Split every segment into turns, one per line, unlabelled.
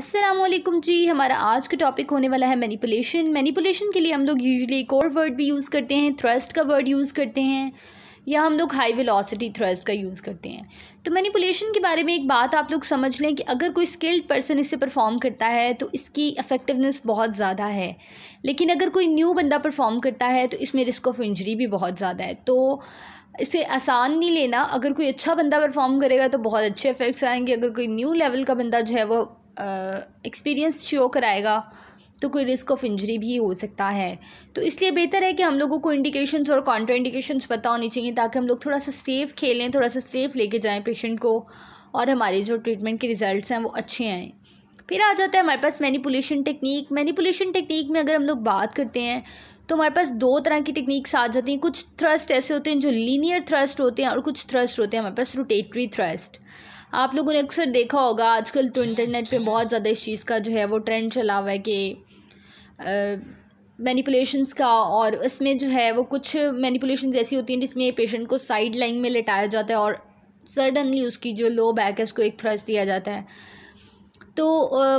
असलम जी हमारा आज का टॉपिक होने वाला है मैनिपुलेशन मैनिपुलेशन के लिए हम लोग यूजली एक और वर्ड भी यूज़ करते हैं थ्रस्ट का वर्ड यूज़ करते हैं या हम लोग हाई वेलोसिटी थ्रस्ट का यूज़ करते हैं तो मैनिपुलेशन के बारे में एक बात आप लोग समझ लें कि अगर कोई स्किल्ड पर्सन इसे परफॉर्म करता है तो इसकी इफ़ेक्टिवनेस बहुत ज़्यादा है लेकिन अगर कोई न्यू बंदा परफॉर्म करता है तो इसमें रिस्क ऑफ इंजरी भी बहुत ज़्यादा है तो इसे आसान नहीं लेना अगर कोई अच्छा बंदा परफॉर्म करेगा तो बहुत अच्छे इफेक्ट्स आएंगे अगर कोई न्यू लेवल का बंदा जो है वो एक्सपीरियंस शो कराएगा तो कोई रिस्क ऑफ इंजरी भी हो सकता है तो इसलिए बेहतर है कि हम लोगों को इंडिकेशंस और कॉन्ट्रा इंडिकेशंस पता होनी चाहिए ताकि हम लोग थोड़ा सा सेफ़ खेलें थोड़ा सा सेफ़ लेके जाएं पेशेंट को और हमारे जो ट्रीटमेंट के रिज़ल्ट हैं वो अच्छे आएँ फिर आ जाता है हमारे पास मैनिपुलेशन टेक्निक मैनिपुलेशन टेक्निक में अगर हम लोग बात करते हैं तो हमारे पास दो तरह की टेक्निक्स आ जाती हैं कुछ थ्रस्ट ऐसे होते हैं जो लीनियर थ्रस्ट होते हैं और कुछ थ्रस्ट होते हैं हमारे पास रोटेटरी थ्रस्ट आप लोगों ने अक्सर देखा होगा आजकल तो इंटरनेट पे बहुत ज़्यादा इस चीज़ का जो है वो ट्रेंड चला हुआ है कि मैनिपुलेशंस का और इसमें जो है वो कुछ मैनिपुलेशंस ऐसी होती हैं जिसमें पेशेंट को साइड लाइन में लेटाया जाता है और सडनली उसकी जो लो बैक है उसको एक थ्रस्ट दिया जाता है तो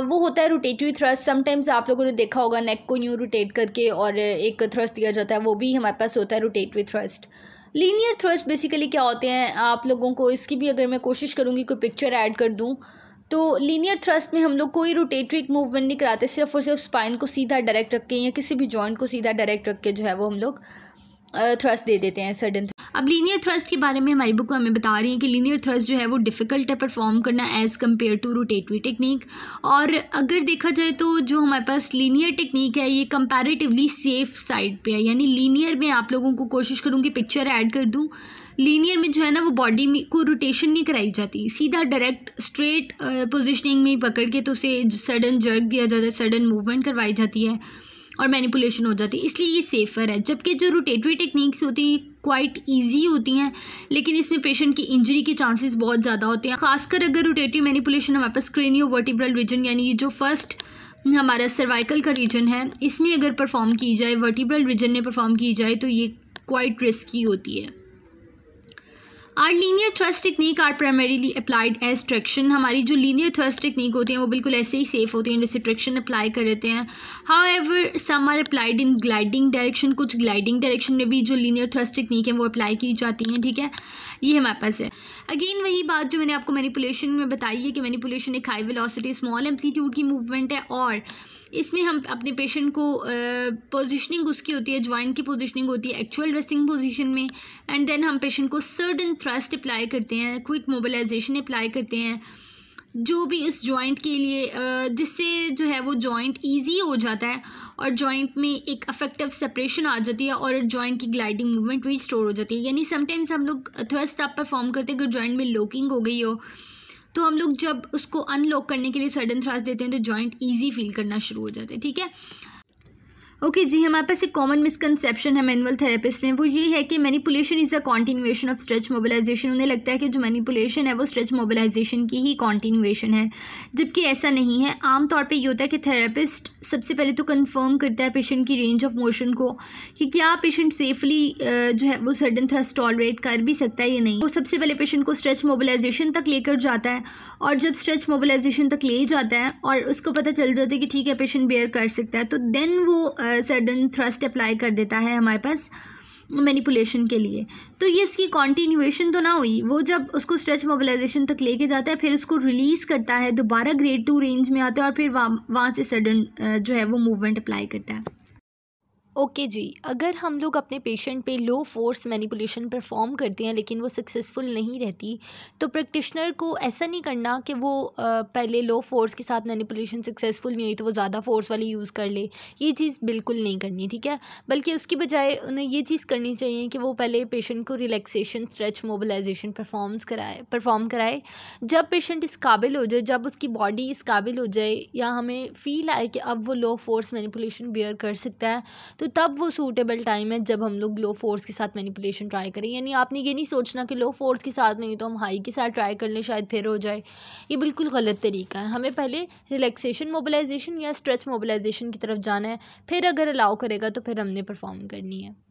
वो होता है रोटेटरी थ्रस्ट समटाइम्स आप लोगों ने देखा होगा नेक को यूँ रोटेट करके और एक थ्रस्ट दिया जाता है वो भी हमारे पास होता है rotatory thrust linear thrust basically क्या होते हैं आप लोगों को इसकी भी अगर मैं कोशिश करूँगी कोई पिक्चर ऐड कर दूँ तो लीनियर थ्रस्ट में हम लोग कोई रोटेटरी मूवमेंट नहीं कराते सिर्फ और सिर्फ स्पाइन को सीधा डायरेक्ट रख के या किसी भी जॉइंट को सीधा डायरेक्ट रख के जो है वो हम लोग थ्रस्ट दे देते हैं सडन अब लीनियर थ्रस्ट के बारे में हमारी बुक को हमें बता रही है कि लीनियर थ्रस्ट जो है वो डिफ़िकल्ट है परफॉर्म करना as compare to rotatory technique और अगर देखा जाए तो जो हमारे पास लीनियर टेक्निक है ये कंपैरेटिवली सेफ साइड पे है यानी लीनियर में आप लोगों को कोशिश करूँ कि पिक्चर ऐड कर दूँ लीनियर में जो है ना वो बॉडी में को रोटेशन नहीं कराई जाती सीधा डायरेक्ट स्ट्रेट पोजिशनिंग में पकड़ के तो उसे सडन जर्क दिया जाता है सडन मूवमेंट करवाई जाती है और मैनिपुलेशन हो जाती है इसलिए ये सेफ़र है जबकि जो रोटेटरी टेक्निक्स होती हैं क्वाइट इजी होती हैं लेकिन इसमें पेशेंट की इंजरी के चांसेस बहुत ज़्यादा होते हैं खासकर अगर रोटेटरी मैनिपुलेशन हमारे पास क्रेनियो वर्टिब्रल रीजन यानी ये जो फर्स्ट हमारा सर्वाइकल का रीजन है इसमें अगर परफॉर्म की जाए वर्टिब्रल रीजन में परफॉर्म की जाए तो ये क्वाइट रिस्की होती है are linear thrust technique are primarily applied as traction हमारी जो लीनियर थ्रस्ट टेक्निक होती हैं वो बिल्कुल ऐसे ही सेफ होती हैं जैसे ट्रैक्शन अप्लाई कर देते हैं however some are applied in gliding direction कुछ ग्लाइडिंग डायरेक्शन में भी जो लीनियर थ्रस्ट टेक्निक है वो अप्लाई की जाती हैं ठीक है ये हमारे पास है अगेन वही बात जो मैंने आपको मैनिपुलेशन में बताई है कि मैनिपुलेशन एक हाई वेलोसिटी स्मॉल एम्पलीट्यूड की मूवमेंट है और इसमें हम अपने पेशेंट को पोजिशनिंग uh, उसकी होती है ज्वाइंट की पोजिशनिंग होती है एक्चुअल रेस्टिंग पोजिशन में एंड देन हम पेशेंट को सर्टन थ्रस्ट अप्लाई करते हैं क्विक मोबिलाइजेशन अप्लाई करते हैं जो भी इस जॉइंट के लिए जिससे जो है वो जॉइंट इजी हो जाता है और जॉइंट में एक अफेक्टिव सेपरेशन आ जाती है और जॉइंट की ग्लाइडिंग मूवमेंट भी स्टोर हो जाती है यानी समटाइम्स हम लोग थ्रस्ट आप परफॉर्म करते हैं अगर जॉइंट में लोकिंग हो गई हो तो हम लोग जब उसको अनलॉक करने के लिए सडन थ्रास देते हैं तो जॉइंट ईजी फील करना शुरू हो जाते हैं ठीक है ओके okay, जी हमारे पास एक कॉमन मिसकनसेप्शन है मैनुअल थेरेपिस्ट में वो ये है कि manipulation is a continuation of stretch mobilization उन्हें लगता है कि जो मैनिपुलेशन है वो स्ट्रेच मोबिलाइजेशन की ही कॉन्टिन्यूएशन है जबकि ऐसा नहीं है आमतौर पे ये होता है कि थेरेपिस्ट सबसे पहले तो कन्फर्म करता है पेशेंट की रेंज ऑफ मोशन को कि क्या पेशेंट सेफली जो है वो सडन थ्रस्ट टॉलरेट कर भी सकता है या नहीं वो सबसे पहले पेशेंट को स्ट्रेच मोबिलाइजेशन तक लेकर जाता है और जब स्ट्रेच मोबिलाइजेशन तक ले जाता है और उसको पता चल जाता है कि ठीक है पेशेंट बेयर कर सकता है तो देन वो सडन थ्रस्ट अप्लाई कर देता है हमारे पास मैनिपुलेशन के लिए तो ये इसकी कॉन्टीन्यूएशन तो ना हुई वो जब उसको स्ट्रेच मोबिलाइजेशन तक लेके जाता है फिर उसको रिलीज़ करता है दोबारा ग्रेड टू रेंज में आता है और फिर वहाँ वहाँ से सडन जो है वो मूवमेंट अप्लाई करता है ओके okay जी अगर हम लोग अपने पेशेंट पे लो फोर्स मैनिपुलेशन परफॉर्म करते हैं लेकिन वो सक्सेसफुल नहीं रहती तो प्रैक्टिशनर को ऐसा नहीं करना कि वो पहले लो फोर्स के साथ मैनिपुलेशन सक्सेसफुल नहीं हुई तो वो ज़्यादा फोर्स वाली यूज़ कर ले ये चीज़ बिल्कुल नहीं करनी ठीक है बल्कि उसकी बजाय उन्हें ये चीज़ करनी चाहिए कि वो पहले पेशेंट को रिलैक्सेशन स्ट्रेच मोबलाइजेशन परफॉर्म्स कराए परफॉर्म कराए जब पेशेंट इस काबिल हो जाए जब उसकी बॉडी इस काबिल हो जाए या हमें फील आए कि अब वो लो फोर्स मैनिपुलेशन बियर कर सकता है तो तब वो सूटेबल टाइम है जब हम लोग लो फोर्स के साथ मैनिपुलेशन ट्राई करें यानी आपने ये नहीं सोचना कि लो फोर्स के साथ नहीं तो हम हाई के साथ ट्राई कर लें शायद फिर हो जाए ये बिल्कुल गलत तरीका है हमें पहले रिलैक्सेशन मोबलाइजेशन या स्ट्रेच मोबलाइजेशन की तरफ जाना है फिर अगर अलाउ करेगा तो फिर हमने परफॉर्म करनी है